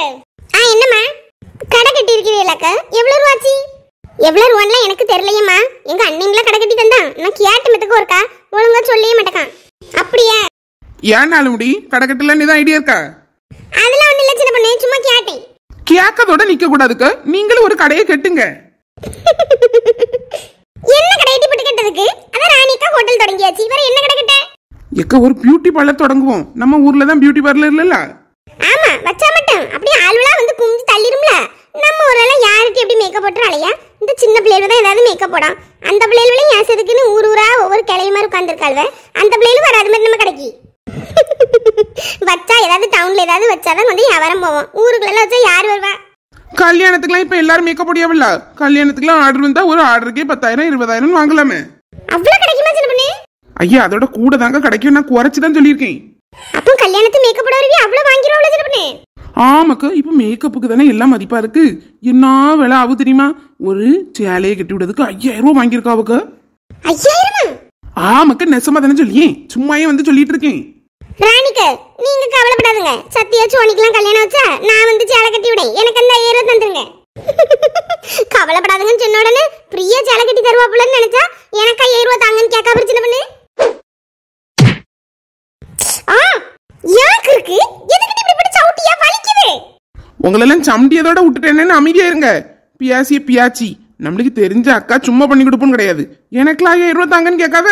என்னம்மா கடை கட்டி இருக்கிறீங்களாக்கா எவ்வளோ ரூபாச்சு எவ்வளோ ரூபான்லாம் எனக்கு தெரியலையம்மா எங்க அண்ணங்களா கடை கட்டி தந்தான் நான் கேட்டமத்துக்கு ஒருக்கா ஒழுங்கா சொல்லவே மாட்டேக்கான் அப்படியா ஏன் நாலு முடி கடை கட்டலன்னு தான் ஐடியா இருக்கா அதெல்லாம் சின்ன சும்மா கேட்டேன் கேட்கதோட நிற்க கூடாதுக்கு நீங்களும் ஒரு கடையை கட்டுங்க என்ன கடை போட்டு கட்டதுக்கு அதான் ராணிக்கா ஹோட்டல் தொடங்கியாச்சு என்ன கடை கட்ட எக்க ஒரு பியூட்டி பார்லர் தொடங்குவோம் நம்ம ஊர்ல தான் பியூட்டி பார்லர் ஆமா மாட்டேன் அப்படியே ஆளுவலா வந்து குஞ்சு தள்ளிரும்ல நம்ம ஒரு ஆளா யாருக்கு எப்படி மேக்கப் போட்டுற இந்த சின்ன பிள்ளைகள் தான் ஏதாவது மேக்கப் போடும் அந்த பிள்ளைகளையும் செதுக்குன்னு ஊர் ஊரா ஒவ்வொரு கிளைய மாதிரி உட்காந்துருக்காள் அந்த பிள்ளைகளும் வராது மாதிரி நம்ம கிடைக்கி வச்சா ஏதாவது டவுன்ல ஏதாவது வச்சாதான் வந்து வியாபாரம் போவோம் ஊருக்குள்ள வச்சா யார் வருவா கல்யாணத்துக்குலாம் இப்ப எல்லாரும் மேக்கப் முடியாவில்ல கல்யாணத்துக்குலாம் ஆர்டர் வந்தா ஒரு ஆர்டருக்கே பத்தாயிரம் இருபதாயிரம் வாங்கலாமே அவ்வளவு கிடைக்குமா சின்ன பண்ணி ஐயா அதோட கூட தாங்க கிடைக்கும் நான் குறைச்சு தான் சொல்லியிருக்கேன் அப்போ கல்யாணத்து மேக்கப் போட வருவி அவ்வளவு வாங்கிடுவோம் சின்ன பண்ணி ஆமாக்கா இப்போ மேக்கப்புக்கு தானே எல்லாம் மதிப்பாக இருக்கு என்ன விலை ஆகும் தெரியுமா ஒரு சேலையை கட்டி விடுறதுக்கு ஐயாயிரம் ரூபா வாங்கியிருக்கா அவக்க ஆமாக்கா நெசமா தானே சொல்லியே சும்மாயே வந்து சொல்லிட்டு இருக்கேன் ராணிக்கு நீங்க கவலைப்படாதுங்க சத்தியா சோனிக்கெல்லாம் கல்யாணம் வச்சா நான் வந்து சேலை கட்டி விடேன் எனக்கு அந்த ஐயாயிரம் தந்துருங்க கவலைப்படாதுங்கன்னு சொன்ன உடனே பிரியா சேலை கட்டி தருவாப்புலன்னு நினைச்சா எனக்கு ஐயாயிரம் ரூபா தாங்கன்னு கேட்க பிரச்சனை பண்ணு ஆ யாருக்கு எது சம்மட்டியா வலிக்குது உங்களெல்லாம் சம்மட்டியதோட விட்டுட்டேன்னு அமைதியா இருங்க பியாசி பியாச்சி நம்மளுக்கு தெரிஞ்ச அக்கா சும்மா பண்ணி கொடுப்போம் கிடையாது எனக்குலாம் ஐயாயிரம் ரூபாய் தாங்கன்னு கேட்காத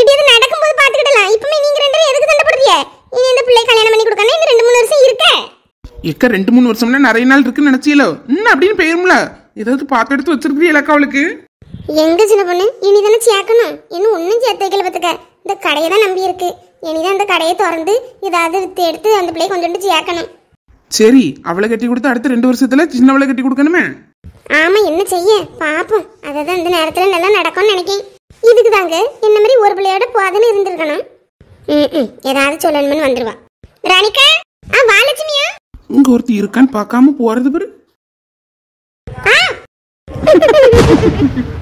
இது எது நடக்கும்போது பாத்துக்கிடலாம் இப்பவுமே நீங்க ரெண்டு பேரும் எதுக்கு சண்டை போடுறீங்க இனி இந்த பிள்ளை கல்யாணம் பண்ணி கொடுக்கணும் இன்னும் ரெண்டு மூணு வருஷம் இருக்க எக்க ரெண்டு மூணு வருஷம்னா நிறைய நாள் இருக்குன்னு நினைச்சீலோ இன்னும் அப்படின்னு போயிரும்ல ஏதாவது பார்த்து எடுத்து வச்சிருக்கிறீ அக்கா அவளுக்கு எங்க சின்ன பொண்ணு இனி தானே சேர்க்கணும் இன்னும் ஒன்றும் சேர்த்து வைக்கல பார்த்துக்க இந்த கடையை தான் நம்பி இருக்கு இனிதான் அந்த கடையை திறந்து ஏதாவது வித்து எடுத்து அந்த பிள்ளைய கொஞ்சோண்டு சேர்க்கணும் சரி அவளை கட்டி கொடுத்து அடுத்த ரெண்டு வருஷத்துல சின்னவளை கட்டி கொடுக்கணுமே ஆமா என்ன செய்ய பாப்போம் அதான் இந்த நேரத்துல நல்லா நடக்கும்னு நினைக்கேன் இதுக்கு தாங்க என்ன மாதிரி ஒரு பிள்ளையோட போதுன்னு இருந்திருக்கணும் ம் ஏதாவது சொல்லணும்னு வந்துருவா ராணிகா ஆ வாலட்சுமியா உங்க ஒருத்தி இருக்கான்னு பார்க்காம போறது பாரு ஆ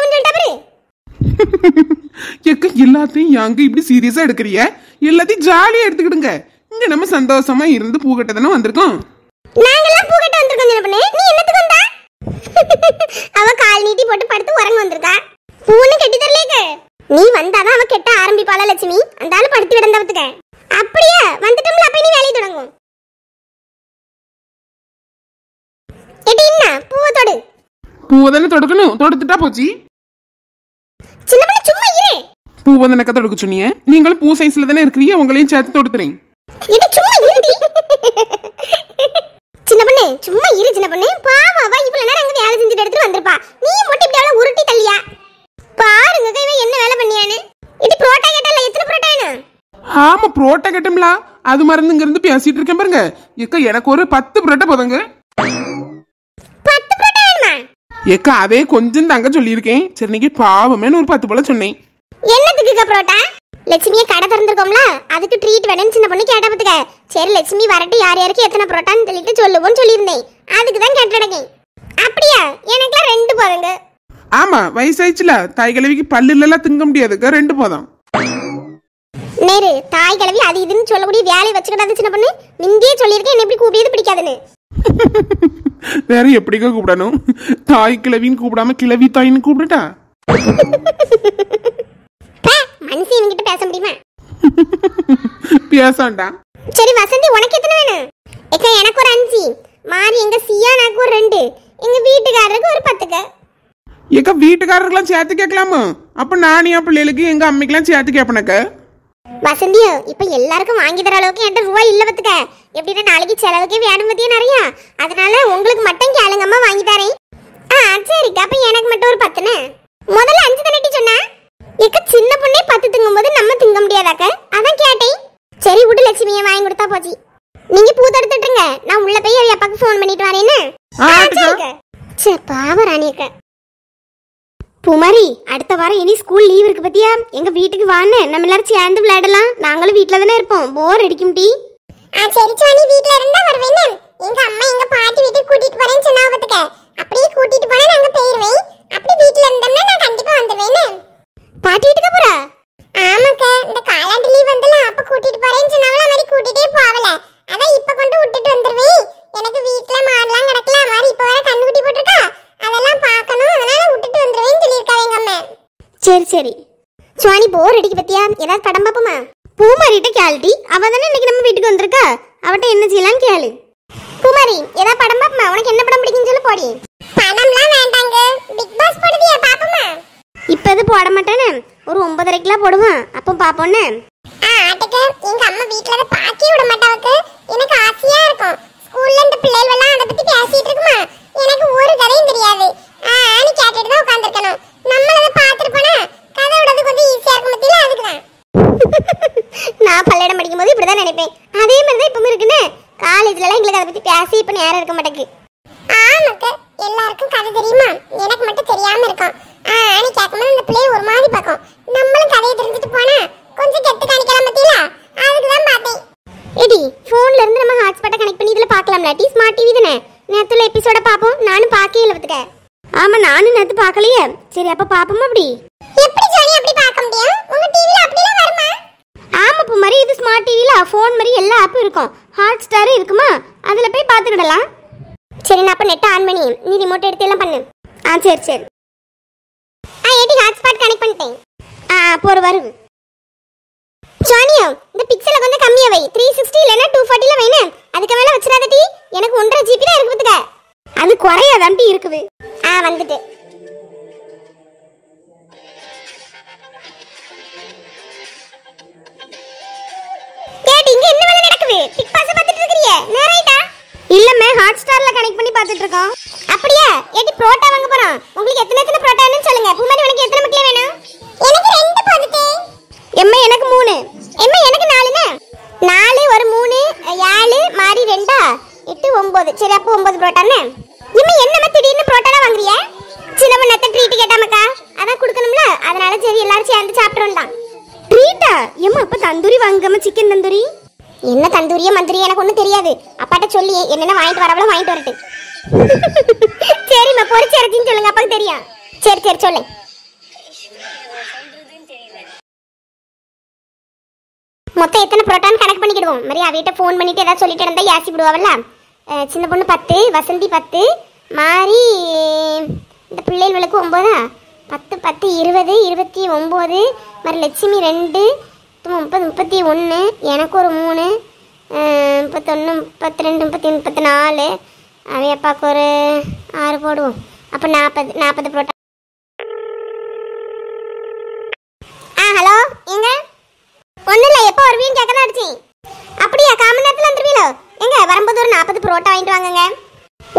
எக்க எல்லாத்தையும் யாங்க இப்படி சீரியஸா எடுக்கிறிய எல்லாத்தையும் ஜாலியா எடுத்துக்கிடுங்க இங்க நம்ம சந்தோஷமா இருந்து பூகட்ட வந்திருக்கோம் நாங்கெல்லாம் பூகட்ட வந்திருக்கோம் நீ என்னத்துக்கு வந்தா அவ கால் நீட்டி போட்டு படுத்து உறங்க வந்திருக்கா பூன்னு கட்டி தரலேக்க நீ வந்தாதான் அவ கெட்ட ஆரம்பிப்பாளா லட்சுமி அந்த ஆளு படுத்து கிடந்தவத்துக்க அப்படியே வந்துட்டோம்ல அப்ப நீ வேலையை தொடங்கும் என்ன பூவை தொடு பூவை தானே தொடுக்கணும் தொடுத்துட்டா போச்சு சின்னமல சும்மா இரு பூ வந்து எனக்கு தொடுக்க சொன்னீங்க நீங்களும் பூ சைஸ்ல தானே இருக்கிறீங்க உங்களையும் சேர்த்து தொடுத்துறேன் இது சும்மா இருடி சின்ன பொண்ணு சும்மா இரு சின்ன பொண்ணு பாவம் அவ இவ்வளவு நேரம் அங்க வேலை செஞ்சுட்டு எடுத்துட்டு வந்திருப்பா நீ மட்டும் இப்படி அவளை உருட்டி தள்ளியா பாருங்க இவன் என்ன வேலை பண்ணியான்னு இது புரோட்டா கேட்டல எத்தனை புரோட்டா ஆமா புரோட்டா கேட்டம்ல அது மருந்துங்க இருந்து பேசிட்டு இருக்கேன் பாருங்க இக்க எனக்கு ஒரு பத்து புரோட்டா போதுங்க ஏக்கா கொஞ்சம் தங்க சொல்லியிருக்கேன் சரி இன்னைக்கு பாவமேனு ஒரு பத்து போல சொன்னேன் என்னத்துக்கு கப்ரோட்டா லட்சுமியை கடை திறந்திருக்கோம்ல அதுக்கு ட்ரீட் வேணும்னு சின்ன பொண்ணு கேட்ட பத்துக்க சரி லட்சுமி வரட்டு யார் யாருக்கு எத்தனை புரோட்டான்னு சொல்லிட்டு சொல்லுவோம்னு சொல்லியிருந்தேன் அதுக்கு தான் கேட்டடங்க அப்படியா எனக்கு ரெண்டு போதுங்க ஆமா வயசாயிச்சுல தாய் கழுவிக்கு பல்லு இல்லலாம் திங்க முடியாதுங்க ரெண்டு போதும் நேரு தாய் கிழவி அது இதுன்னு சொல்லக்கூடிய வேலையை வச்சுக்கிட்டாது சின்ன பொண்ணு முந்தியே சொல்லியிருக்கேன் என்ன எப்படி கூப்பிடுறது பிடிக்காதுன்னு வேற எப்படிக்கா கூப்பிடணும் தாய் கிழவின்னு கூப்பிடாம கிழவி தாயின்னு கூப்பிடுட்டா மனசு இவங்கிட்ட பேச முடியுமா பேசாண்டா சரி வசந்தி உனக்கு எத்தனை வேணும் ஏக்கா எனக்கு ஒரு அஞ்சு மாறி எங்க சியானாக்கு ஒரு ரெண்டு எங்க வீட்டுக்காரருக்கு ஒரு பத்துக்க ஏக்கா வீட்டுக்காரருக்கெல்லாம் சேர்த்து கேட்கலாமா அப்ப நானே பிள்ளைகளுக்கு எங்க அம்மைக்கெல்லாம் சேர்த்து கேட்பனக்கா வசந்தியும் இப்ப எல்லாருக்கும் வாங்கி தர அளவுக்கு என்கிட்ட ரூபாய் இல்ல பத்துக்க எப்படின்னா நாளைக்கு செலவுக்கே வேணும் பத்தியே நிறையா அதனால அடுத்த வாரம் இனி ஸ்கூல் லீவ் இருக்கு பத்தியா எங்க வீட்டுக்கு வான்னு நம்ம எல்லாரும் சேர்ந்து விளையாடலாம் நாங்களும் வீட்டுல தானே இருப்போம் போர் அடிக்கும் டீ சரி சுவாணி வீட்டுல இருந்தா வருவேன் எங்க அம்மா எங்க பாட்டி வீட்டுக்கு கூட்டிட்டு போறேன்னு சொன்னா பாத்துக்க அப்படியே கூட்டிட்டு போனா நாங்க போயிருவேன் அப்படி வீட்டுல இருந்தோம்னா நான் கண்டிப்பா வந்துருவேன் பாட்டி வீட்டுக்கு போற ஆமாக்கா இந்த காலாண்டு லீவ் வந்தல அப்ப கூட்டிட்டு போறேன்னு சொன்னாவல மாதிரி கூட்டிட்டே போவல அதான் இப்ப கொண்டு விட்டுட்டு வந்துருவேன் எனக்கு வீட்டுல மாடலாம் கிடக்கல மாதிரி இப்ப வர கண்ணு குட்டி போட்டிருக்கா அதெல்லாம் பார்க்கணும் அதனால விட்டு சரி சரி சுவாணி போர் அடிக்கு பத்தியா ஏதாவது படம் பார்ப்போமா பூமாரிட்ட கேள்வி அவ தானே இன்னைக்கு நம்ம வீட்டுக்கு வந்திருக்கா அவட்ட என்ன செய்யலாம் கேளு பூமாரி ஏதாவது படம் பார்ப்போமா உனக்கு என்ன படம் பிடிக்கும்னு சொல்லி போடி படம்லாம் வேண்டாங்க பிக் பாஸ் போடுவியா பாப்போமா இப்போ போட மாட்டேனே ஒரு ஒன்பதரைக்கெல்லாம் போடுவான் அப்போ பாப்போன்னு ஆ ஆட்டுக்கு எங்க அம்மா வீட்ல அதை பாக்கி விட மாட்டாவுக்கு எனக்கு ஆசையா இருக்கும் சரி அப்ப பாப்போம் அப்படி எப்படி ஜானி அப்படி பார்க்க முடியும் உங்க டிவில எல்லாம் வருமா ஆமா பூ மாதிரி இது ஸ்மார்ட் டிவில ஃபோன் மாதிரி எல்லா ஆப்பும் இருக்கும் ஹாட் ஸ்டார் இருக்குமா அதுல போய் பார்த்துக்கிடலாம் சரி நான் அப்ப நெட் ஆன் பண்ணி நீ ரிமோட் எடுத்து எல்லாம் பண்ணு ஆ சரி சரி ஆ ஏடி ஸ்பாட் கனெக்ட் பண்ணிட்டேன் ஆ போற வரும் ஜானியா இந்த பிக்சல கொஞ்சம் கம்மியா வை 360 இல்லனா ல வைனே அதுக்கு மேல வச்சிராத டி எனக்கு 1.5 ஜிபி தான் இருக்குது அது குறையாதான் டி இருக்குது ஆ வந்துட்டு அதனால சரி எல்லாரும் சேர்ந்து சாப்பிட்றோம்டா ட்ரீட்டா ஏமா அப்ப தந்தூரி வாங்காம சிக்கன் தந்தூரி என்ன தந்தூரிய மந்திரி எனக்கு ஒண்ணும் தெரியாது அப்பாட்ட சொல்லி என்னென்ன வாங்கிட்டு வரவளோ வாங்கிட்டு வரட்டு சரிம்மா பொறிச்சு இறக்கின்னு சொல்லுங்க அப்பா தெரியும் சரி சரி சொல்லு மொத்தம் எத்தனை புரோட்டான் கணக்கு பண்ணிக்கிடுவோம் மரியா அவகிட்ட ஃபோன் பண்ணிட்டு ஏதாவது சொல்லிட்டு இருந்தா யாசி விடுவாள்ல சின்ன பொண்ணு பத்து வசந்தி பத்து மாறி இந்த பிள்ளைகளுக்கு ஒம்பதா பத்து பத்து இருபது இருபத்தி ஒம்பது மாதிரி லட்சுமி ரெண்டு முப்பது முப்பத்தி ஒன்று எனக்கு ஒரு மூணு முப்பத்தொன்று முப்பத்தி ரெண்டு முப்பத்தி முப்பத்தி நாலு அவன் அப்பாவுக்கு ஒரு ஆறு போடுவோம் அப்போ நாற்பது நாற்பது போட்டா ஆ ஹலோ எங்க ஒன்றும் இல்லை எப்போ வருவீங்க கேட்க தான் அப்படியா காமன் நேரத்தில் வந்துருவீங்களோ எங்க வரும்போது ஒரு நாற்பது புரோட்டா வாங்கிட்டு வாங்குங்க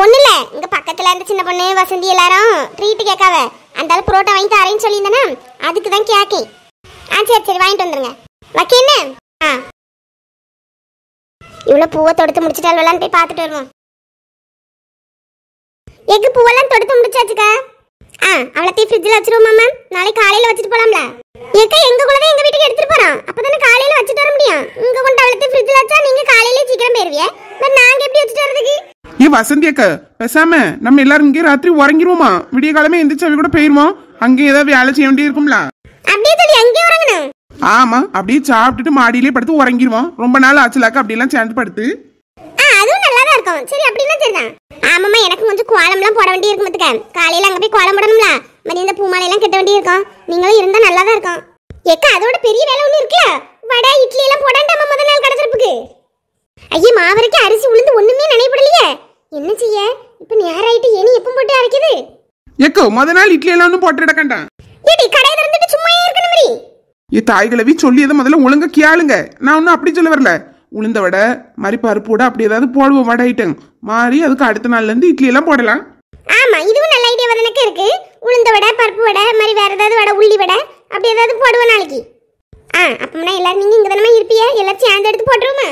ஒன்றும் இல்லை இங்கே பக்கத்தில் இருந்து சின்ன பொண்ணு வசந்தி எல்லாரும் ட்ரீட்டு கேட்காவ அந்தாலும் புரோட்டா வாங்கி தரேன்னு சொல்லியிருந்தேனா அதுக்கு தான் கேட்கேன் ஆ சரி சரி வாங்கிட்டு வந்துருங்க வக்கி என்ன ஆ இவ்வளோ பூவை தொடுத்து முடிச்சுட்டு அல்வலான்னு போய் பார்த்துட்டு வருவோம் எக்கு பூவெல்லாம் தொடுத்து முடிச்சாச்சுக்கா ஆ அவ்வளோத்தையும் ஃப்ரிட்ஜில் வச்சிருவோமா மேம் நாளைக்கு காலையில் வச்சுட்டு போகலாம்ல எக்க எங்கள் கூட எங்கள் வீட்டுக்கு எடுத்துகிட்டு போகிறோம் அப்போ காலையில காலையில் வச்சுட்டு வர முடியும் இங்க கொண்டு அவளுக்கு ஃப்ரிட்ஜில் வச்சா நீங்கள் காலையில சீக்கிரம் போயிடுவியே பட் நாங்கள் எப்படி வச்சுட்டு வரதுக்கு ஏ வசந்தி அக்கா பேசாம நம்ம எல்லாரும் இங்கே ராத்திரி உறங்கிருவோமா விடிய காலமே எந்திரிச்சு அவங்க கூட போயிருவோம் அங்கே ஏதாவது வேலை செய்ய வேண்டிய இருக்கும்ல அப்படியே ஆமா அப்படியே சாப்பிட்டுட்டு மாடியிலே படுத்து உறங்கிருவோம் ரொம்ப நாள் ஆச்சுலாக்க எல்லாம் சேர்ந்து படுத்து அதுவும் நல்லா தான் சரி எனக்கு கொஞ்சம் போட காலையில் அங்கே போய் கட்ட இருந்தால் நல்லா தான் பெரிய வடை இட்லி எல்லாம் ஐயே அரிசி நினைப்படலையே என்ன செய்ய இப்ப நேராயிட்டு இனி எப்பவும் போட்டு அரைக்குது ஏக்கோ முத நாள் இட்லி எல்லாம் ஒன்றும் போட்டு இடக்கண்டா ஏடி கடையை இருந்துட்டு சும்மா இருக்கணும் மரி ஏ தாய்களவி சொல்லியதை முதல்ல ஒழுங்க கேளுங்க நான் ஒன்றும் அப்படி சொல்ல வரல உளுந்த வடை மாதிரி பருப்பு வடை அப்படி ஏதாவது போடுவோம் வடை ஐட்டம் மாறி அதுக்கு அடுத்த நாள்ல இருந்து இட்லி எல்லாம் போடலாம் ஆமா இதுவும் நல்ல ஐடியா வதனக்கு இருக்கு உளுந்த வடை பருப்பு வடை மாதிரி வேற ஏதாவது வடை உள்ளி வடை அப்படி ஏதாவது போடுவோம் நாளைக்கு ஆ அப்போ எல்லாரும் நீங்க இங்க தானே இருப்பீங்க எல்லாத்தையும் சேர்ந்து எடுத்து போட்டுருவோமா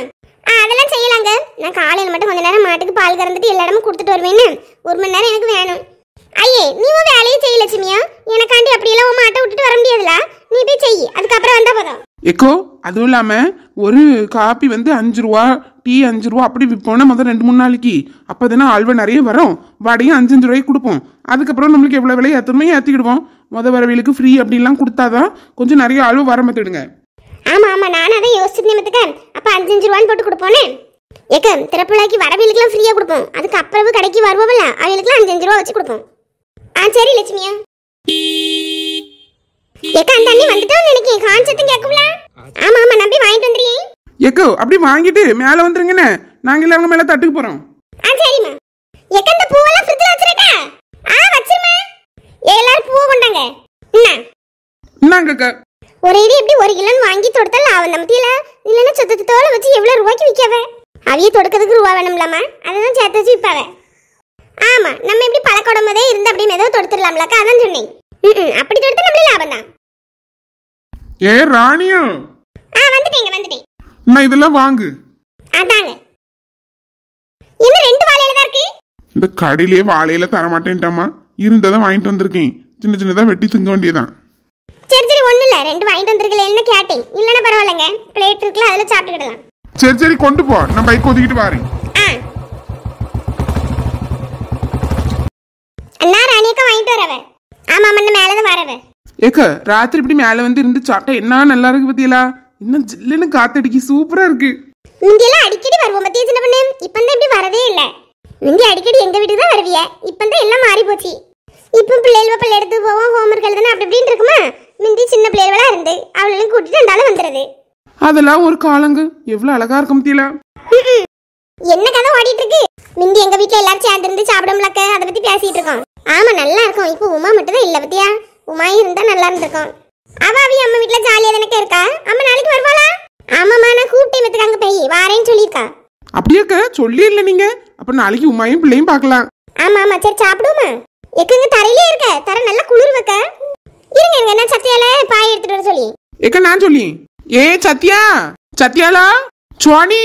அதெல்லாம் செய்யலாங்க நான் காலையில் மட்டும் கொஞ்ச நேரம் மாட்டுக்கு பால் கறந்துட்டு எல்லா இடமும் கொடுத்துட்டு வருவேன்னு ஒரு மணி நேரம் எனக்கு வேணும் ஐயே நீ உன் வேலையை செய்ய லட்சுமியா எனக்காண்டி அப்படியெல்லாம் உன் மாட்டை விட்டுட்டு வர முடியாதுல நீ போய் செய் அதுக்கப்புறம் வந்தா போதும் எக்கோ அதுவும் இல்லாமல் ஒரு காப்பி வந்து அஞ்சு ரூபா டீ அஞ்சு ரூபா அப்படி விற்போம்னா முதல் ரெண்டு மூணு நாளைக்கு அப்போ தானே ஆழ்வை நிறைய வரும் வாடகையும் அஞ்சு அஞ்சு ரூபாய்க்கு கொடுப்போம் அதுக்கப்புறம் நம்மளுக்கு எவ்வளோ விலை ஏற்றணுமே ஏற்றிக்கிடுவோம் முத வரவிலுக்கு ஃப்ரீ அப்படிலாம் கொடுத்தாதான் கொஞ்சம் நிறைய ஆழ்வு வர மாற்றிடுங்க ஆமாம் ஆமாம் நானும் அதை யோசிச்சுட்டு நிமித்துக்க அப்போ அஞ்சு அஞ்சு ரூபான்னு போட்டு கொடுப்போனே ஏக்க திறப்புழாக்கி வரவியலுக்குலாம் ஃப்ரீயாக கொடுப்போம் அதுக்கு அப்புறம் கடைக்கு வருவோம்ல அவங்களுக்குலாம் அஞ்சு அஞ்சு ரூபா வச்சு கொடுப்போம் ஆ சரி லட்சுமியா ஏக்கா அந்த அண்ணி வந்துட்டோம்னு நினைக்கிறேன் காஞ்சத்தும் கேட்கும்ல ஆமாம் ஆமாம் நம்பி வாங்கிட்டு வந்துடுறீங்க எக்கோ அப்படி வாங்கிட்டு மேல வந்துருங்கண்ணே நாங்களே அவங்க மேலே தட்டுக்கு போகிறோம் ஆ சரிம்மா எக்க இந்த பூவெல்லாம் ஃப்ரிட்ஜ்ல வச்சிருக்கா ஆ வச்சிருமா எல்லாரும் பூ கொண்டாங்க என்ன ஒரே இது எப்படி ஒரு கிலோன்னு வாங்கி தொடுத்தா லாபம் தம்பத்தியில இல்லைன்னா சொத்து தோலை வச்சு எவ்வளோ ரூபாய்க்கு விற்கவே அவையே தொடுக்கிறதுக்கு ரூபா வேணும்லாமா அதை தான் சேர்த்து வச்சு விற்பாவே ஆமாம் நம்ம எப்படி பழக்க உடம்பதே இருந்து அப்படி ஏதோ தொடுத்துடலாம்லக்கா அதான் சொன்னேன் அப்படி தொடுத்து நம்மளே லாபம் தான் ஏ ராணியா ஆ வந்துட்டேங்க வந்துட்டேன் நான் இதெல்லாம் வாங்கு அதாங்க என்ன ரெண்டு வாழையில தான் இருக்கு இந்த கடையிலே வாழையில தர மாட்டேன்ட்டாமா இருந்ததை வாங்கிட்டு வந்திருக்கேன் சின்ன சின்னதாக வெட்டி திங்க வேண்டியதான் சரி சரி ஒண்ணு இல்ல ரெண்டு வாங்கிட்டு வந்திருக்கலன்னு கேட்டேன் இல்லனா பரவாயில்லைங்க பிளேட் இருக்குல அதுல சாப்பிட்டுடலாம் சரி சரி கொண்டு போ நான் பைக் ஒதுக்கிட்டு வாரேன் அண்ணா ராணியக்கா வாங்கிட்டு வரவ ஆமா மண்ணு மேலதான் வரவ ஏக்க ராத்திரி இப்படி மேல வந்து இருந்து சாப்பிட்டா என்ன நல்லா இருக்கு பத்தியலா இன்னும் ஜில்லுன்னு காத்தடிக்கு சூப்பரா இருக்கு நீங்க எல்லாம் அடிக்கடி வருவோம் பத்தியா சின்ன பண்ணு இப்பந்தான் இப்படி வரவே இல்லை நீங்க அடிக்கடி எங்க வீட்டுக்கு தான் வருவிய இப்பந்தான் எல்லாம் மாறி போச்சு இப்போ பிள்ளைகள் பள்ளி எடுத்து போவோம் ஒர்க் எழுதுனா அப்படி இப்படின்னு இருக்குமா மிந்தி சின்ன பிள்ளைகளா இருந்து அவளையும் கூட்டிட்டு அந்தாலும் வந்துடுது அதெல்லாம் ஒரு காலங்கு எவ்வளவு அழகா இருக்கும் தீல என்ன கதை ஓடிட்டு இருக்கு மிந்தி எங்க வீட்டுல எல்லாரும் சேர்ந்து இருந்து சாப்பிடும்லக்க அதை பத்தி பேசிட்டு இருக்கோம் ஆமா நல்லா இருக்கும் இப்போ உமா மட்டும் தான் இல்ல பத்தியா உமா இருந்தா நல்லா இருந்திருக்கும் அவ அவி அம்மா வீட்டுல ஜாலியா தானே இருக்கா அம்மா நாளைக்கு வருவாளா ஆமாமா நான் கூப்பிட்டே வத்துக்காங்க போய் வாரேன்னு சொல்லியிருக்கா அப்படியாக்க சொல்லிடல நீங்க அப்ப நாளைக்கு உமாயும் பிள்ளையும் பார்க்கலாம் ஆமா ஆமா சரி சாப்பிடுமா எக்கங்க தரையிலே இருக்க தர நல்ல குளிர் வைக்க இருங்க இருங்க நான் சத்யால பாய் எடுத்துட்டு வர சொல்லி எக்க நான் சொல்லி ஏ சத்யா சத்யாலா சுவாணி